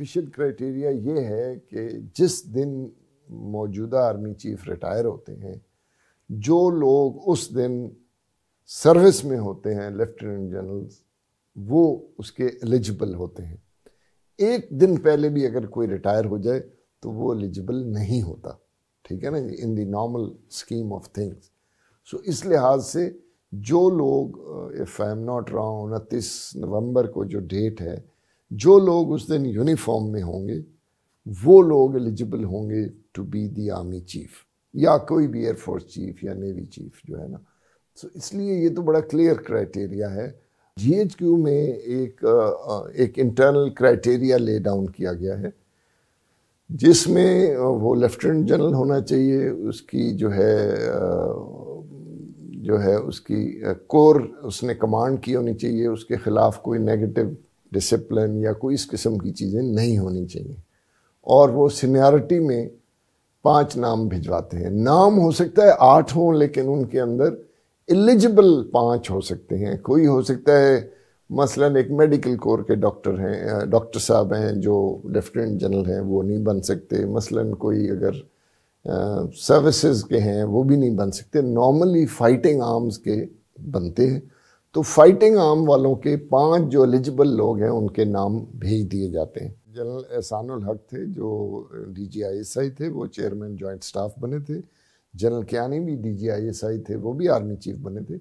official criteria ये है कि जिस दिन मौजूदा आर्मी चीफ रिटायर होते हैं जो लोग उस दिन सर्विस में होते हैं लेफ्टिनेंट जनरल्स वो उसके एलिजिबल होते हैं एक दिन पहले भी अगर कोई रिटायर हो जाए तो वो एलिजिबल नहीं होता ठीक है ना in the normal scheme of things so इस लिहाज से जो लोग if I am not wrong उनतीस नवंबर को जो डेट है जो लोग उस दिन यूनिफॉर्म में होंगे वो लोग एलिजिबल होंगे to be the army chief या कोई भी एयरफोर्स चीफ या नेवी चीफ जो है ना सो so, इसलिए ये तो बड़ा क्लियर क्राइटेरिया है जी में एक एक इंटरनल क्राइटेरिया ले डाउन किया गया है जिसमें वो लेफ्टिनेंट जनरल होना चाहिए उसकी जो है जो है उसकी कोर उसने कमांड की होनी चाहिए उसके ख़िलाफ़ कोई नेगेटिव डिसिप्लिन या कोई इस किस्म की चीज़ें नहीं होनी चाहिए और वो सीनियरिटी में पांच नाम भिजवाते हैं नाम हो सकता है आठ हों लेकिन उनके अंदर एलिजिबल पांच हो सकते हैं कोई हो सकता है मसलन एक मेडिकल कोर के डॉक्टर हैं डॉक्टर साहब हैं जो लेफ्टिनेंट जनरल हैं वो नहीं बन सकते मसलन कोई अगर सर्विसेज के हैं वो भी नहीं बन सकते नॉर्मली फाइटिंग आर्म्स के बनते हैं तो फाइटिंग आर्म वालों के पांच जो एलिजिबल लोग हैं उनके नाम भेज दिए जाते हैं जनरल एहसानुल हक थे जो D G I S I थे वो चेयरमैन जॉइंट स्टाफ बने थे जनरल कियानी भी D G I S I थे वो भी आर्मी चीफ बने थे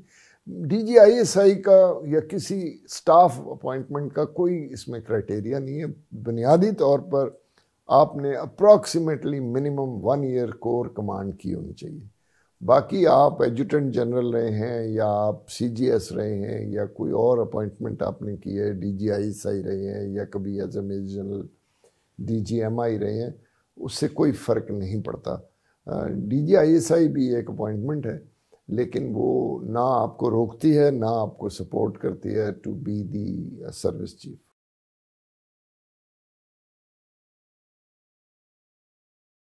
D G I S I का या किसी स्टाफ अपॉइंटमेंट का कोई इसमें क्राइटेरिया नहीं है बुनियादी तौर पर आपने approximately minimum one year core command की होनी चाहिए बाकी आप एजुटेंट जनरल रहे हैं या आप सी रहे हैं या कोई और अपॉइंटमेंट आपने की है एस आई रहे हैं या कभी एज ए मेजर जनरल आई रहे हैं उससे कोई फ़र्क नहीं पड़ता डी आई भी एक अपॉइंटमेंट है लेकिन वो ना आपको रोकती है ना आपको सपोर्ट करती है to be the service chief